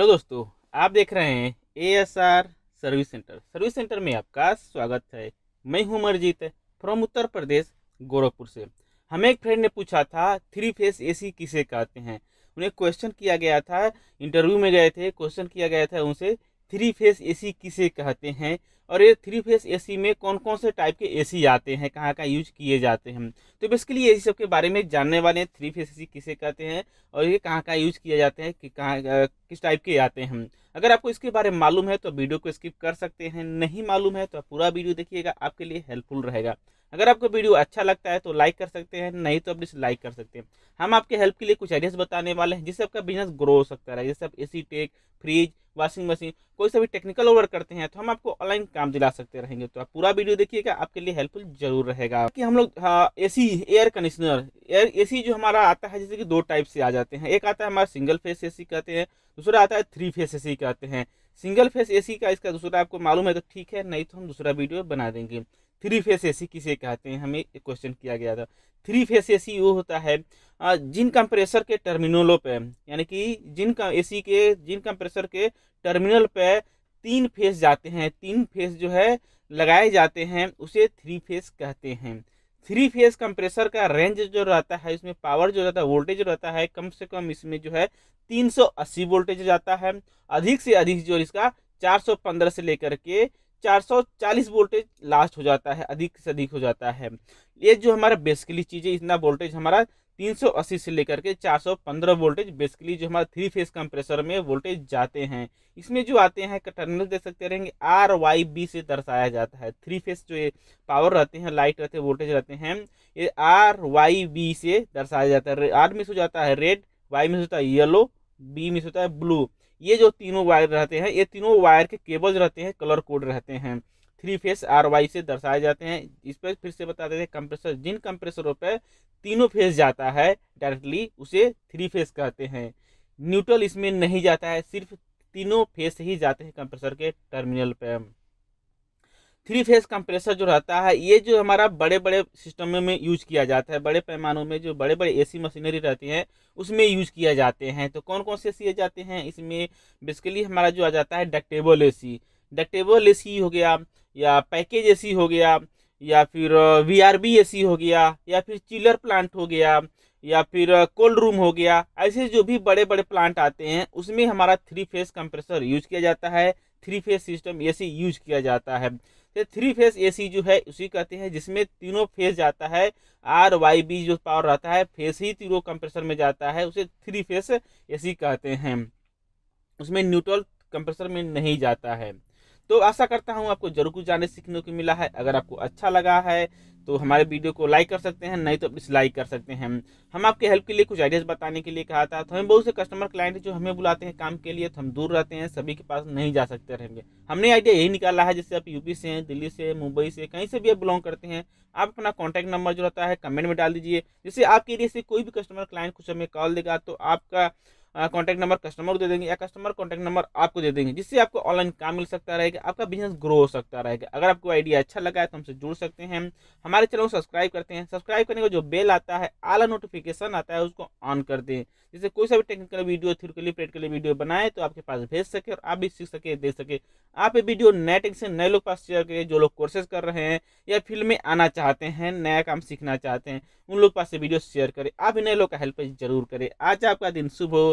hello दोस्तों आप देख रहे हैं A S R service centre service centre में आपका स्वागत है मैं हूं अमरजीत फ्रॉम उत्तर प्रदेश गोरखपुर से हमें एक फ्रेंड ने पूछा था थ्री फेस एसी किसे कहते हैं उन्हें क्वेश्चन किया गया था इंटरव्यू में गए थे क्वेश्चन किया गया था उनसे थ्री फेस एसी किसे कहते हैं और ये थ्री फेस एसी में कौन कौन से टाइप के एसी आते हैं कहाँ कहाँ यूज किए जाते हैं तो बेसिकली ये सब के बारे में जानने वाले हैं थ्री फेस एसी किसे कहते हैं और ये कहाँ कहाँ यूज किए जाते हैं कि कहाँ किस टाइप के आते हैं अगर आपको इसके बारे में मालूम है तो वीडियो को स्किप कर सकते हैं नहीं मालूम है तो पूरा वीडियो देखिएगा आपके लिए हेल्पफुल रहेगा अगर आपको वीडियो अच्छा लगता है तो लाइक कर सकते हैं नहीं तो आप डिसलाइक कर सकते हैं हम आपके हेल्प के लिए कुछ आइडियाज़ बताने वाले हैं जिससे आपका बिजनेस ग्रो हो सकता है जैसे आप C tech fridge washing machine कोई सा भी टेक्निकल ओवर करते हैं तो हम आपको ऑनलाइन काम दिला सकते रहेंगे तो आप पूरा वीडियो देखिएगा आपके लिए हेल्पफुल जरूर रहेगा कि हम लोग A C air conditioner air A C जो हमारा आता है जैसे कि दो टाइप से आ जाते हैं एक आता है हमारा सिंगल फेस ए सी कहते हैं दूसरा आता है थ्री फेस ए सी कहते हैं सिंगल फेस ए सी का इसका दूसरा आपको मालूम है तो ठीक है नहीं तो हम दूसरा वीडियो बना देंगे थ्री फेस एसी किसे कहते हैं हमें क्वेश्चन किया गया था थ्री फेस एसी वो होता है जिन कंप्रेसर के टर्मिनलों पे यानी कि जिन एसी के जिन कंप्रेसर के टर्मिनल पे तीन फेस जाते हैं तीन फेस जो है लगाए जाते हैं उसे थ्री फेस कहते हैं थ्री फेस कंप्रेसर का रेंज जो रहता है उसमें पावर जो रहता है वोल्टेज जो रहता है कम से कम इसमें जो है 380 वोल्टेज जाता है अधिक से अधिक जो इसका 415 से लेकर के 440 वोल्टेज लास्ट हो जाता है अधिक से अधिक हो जाता है ये जो हमारा बेसिकली चीज़ है इतना वोल्टेज हमारा 380 से लेकर के 415 वोल्टेज बेसिकली जो हमारा थ्री फेस कंप्रेसर में वोल्टेज जाते हैं इसमें जो आते हैं टर्मिनल देख सकते रहेंगे आर वाई बी से दर्शाया जाता है थ्री फेस जो ये पावर रहते हैं लाइट रहते हैं वोल्टेज रहते हैं ये आर वाई बी से दर्शाया जाता है आर मिस हो जाता है रेड वाई मिस होता है येलो बी मिस होता है ब्लू ये जो तीनों वायर रहते हैं ये तीनों वायर के केबल्स रहते हैं कलर कोड रहते हैं थ्री फेस आर वाई से दर्शाए जाते हैं इस पर फिर से बता देते हैं कंप्रेसर जिन कंप्रेसरों पर तीनों फेस जाता है डायरेक्टली उसे थ्री फेस कहते हैं न्यूट्रल इसमें नहीं जाता है सिर्फ तीनों फेस ही जाते हैं कंप्रेसर के टर्मिनल पर थ्री फेज कंप्रेसर जो रहता है ये जो हमारा बड़े बड़े सिस्टम में यूज किया जाता है बड़े पैमानों में जो बड़े बड़े एसी मशीनरी रहती हैं उसमें यूज किया जाते हैं तो कौन कौन से ए जाते हैं इसमें बेसिकली हमारा जो आ जाता है डक्टेबल एसी डक्टेबल एसी हो गया या पैकेज ए हो गया या फिर वी आर बी ए हो गया या फिर चिलर प्लांट हो गया या फिर कोल्ड रूम हो गया ऐसे जो भी बड़े बड़े प्लांट आते हैं उसमें हमारा थ्री फेस कंप्रेसर यूज किया जाता है three phase system A use किया जाता है तो थ्री फेज एसी जो है उसी कहते हैं जिसमें तीनों फेज जाता है आर वाई बी जो पावर रहता है फेज ही तीनों कंप्रेसर में जाता है उसे थ्री फेज एसी कहते हैं उसमें न्यूट्रल कंप्रेसर में नहीं जाता है तो आशा करता हूँ आपको जरूर कुछ जाने सीखने को मिला है अगर आपको अच्छा लगा है तो हमारे वीडियो को लाइक कर सकते हैं नहीं तो डिसलाइक कर सकते हैं हम आपके हेल्प के लिए कुछ आइडियाज़ बताने के लिए कहा था तो हमें बहुत से कस्टमर क्लाइंट जो हमें बुलाते हैं काम के लिए तो हम दूर रहते हैं सभी के पास नहीं जा सकते रहेंगे हमने आइडिया यही निकाला है जैसे आप यूपी से हैं दिल्ली से मुंबई से कहीं से भी आप बिलोंग करते हैं आप अपना कॉन्टैक्ट नंबर जो रहता है कमेंट में डाल दीजिए जैसे आपके एरिया से कोई भी कस्टमर क्लाइंट कुछ हमें कॉल देगा तो आपका कॉन्टैक्ट नंबर कस्टमर को दे देंगे या कस्टमर कॉन्टैक्ट नंबर आपको दे देंगे जिससे आपको ऑनलाइन काम मिल सकता रहेगा आपका बिजनेस ग्रो हो सकता रहेगा अगर आपको आइडिया अच्छा लगा है तो हमसे जुड़ सकते हैं हमारे चैनल को सब्सक्राइब करते हैं सब्सक्राइब करने का जो बेल आता है आला नोटिफिकेशन आता है उसको ऑन कर दें जिससे कोई सा भी टेक्निकल वीडियो थ्रू के लिए के लिए वीडियो बनाए तो आपके पास भेज सके और आप भी सीख सके दे सके आप ये वीडियो नए से नए लोग पास शेयर करिए जो लोग कोर्सेज कर रहे हैं या फील्ड में आना चाहते हैं नया काम सीखना चाहते हैं उन लोग पास ये वीडियो शेयर करें आप नए लोग का हेल्प जरूर करें आज आपका दिन शुभ हो